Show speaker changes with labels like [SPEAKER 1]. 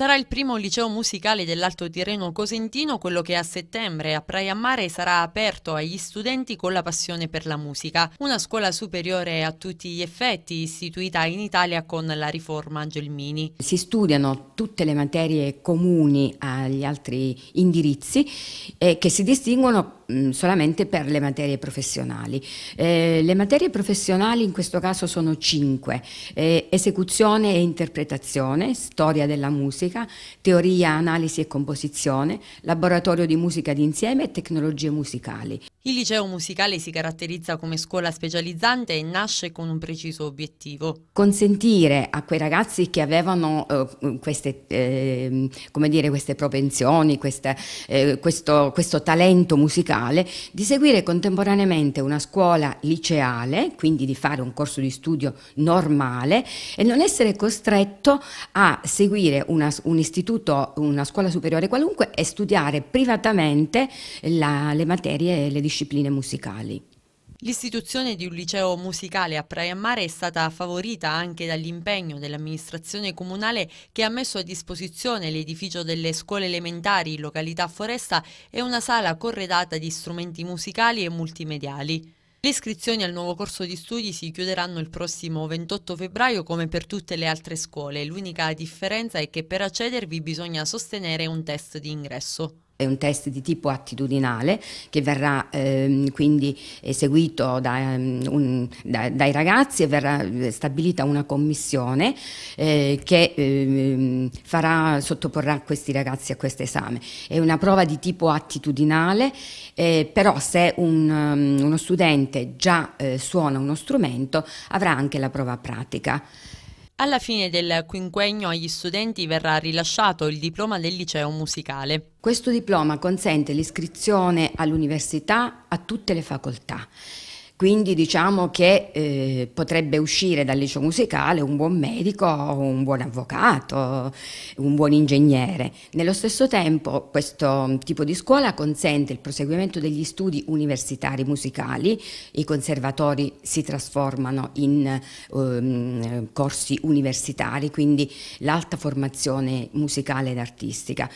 [SPEAKER 1] Sarà il primo liceo musicale dell'Alto Tirreno Cosentino, quello che a settembre a Praia Mare sarà aperto agli studenti con la passione per la musica, una scuola superiore a tutti gli effetti istituita in Italia con la riforma Gelmini.
[SPEAKER 2] Si studiano tutte le materie comuni agli altri indirizzi eh, che si distinguono Mm, solamente per le materie professionali. Eh, le materie professionali in questo caso sono cinque, eh, esecuzione e interpretazione, storia della musica, teoria, analisi e composizione, laboratorio di musica d'insieme e tecnologie musicali.
[SPEAKER 1] Il liceo musicale si caratterizza come scuola specializzante e nasce con un preciso obiettivo.
[SPEAKER 2] Consentire a quei ragazzi che avevano eh, queste, ehm, come dire, queste propensioni, queste, eh, questo, questo talento musicale, mentale di seguire contemporaneamente una scuola liceale, quindi di fare un corso di studio normale e non essere costretto a seguire una, un istituto, una scuola superiore qualunque e studiare privatamente la, le materie e le discipline musicali.
[SPEAKER 1] L'istituzione di un liceo musicale a Praia Mare è stata favorita anche dall'impegno dell'amministrazione comunale che ha messo a disposizione l'edificio delle scuole elementari in località Foresta e una sala corredata di strumenti musicali e multimediali. Le iscrizioni al nuovo corso di studi si chiuderanno il prossimo 28 febbraio come per tutte le altre scuole. L'unica differenza è che per accedervi bisogna sostenere un test di ingresso
[SPEAKER 2] è un test di tipo attitudinale che verrà ehm, quindi eseguito da, ehm, un, da, dai ragazzi e verrà eh, stabilita una commissione eh, che ehm, farà, sottoporrà questi ragazzi a questo esame. È una prova di tipo attitudinale, eh, però se un, um, uno studente già eh, suona uno strumento avrà anche la prova pratica.
[SPEAKER 1] Alla fine del quinquennio agli studenti verrà rilasciato il diploma del liceo musicale.
[SPEAKER 2] Questo diploma consente l'iscrizione all'università a tutte le facoltà quindi diciamo che eh, potrebbe uscire dal liceo musicale un buon medico, un buon avvocato, un buon ingegnere. Nello stesso tempo questo tipo di scuola consente il proseguimento degli studi universitari musicali, i conservatori si trasformano in eh, corsi universitari, quindi l'alta formazione musicale ed artistica.